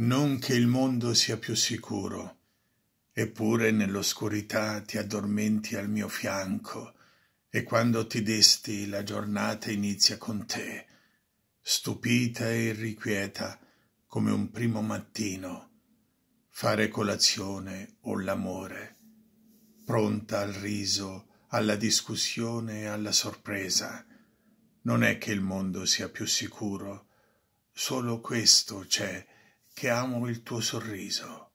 non che il mondo sia più sicuro, eppure nell'oscurità ti addormenti al mio fianco, e quando ti desti la giornata inizia con te, stupita e irrequieta come un primo mattino, fare colazione o l'amore, pronta al riso, alla discussione e alla sorpresa. Non è che il mondo sia più sicuro, solo questo c'è che amo il tuo sorriso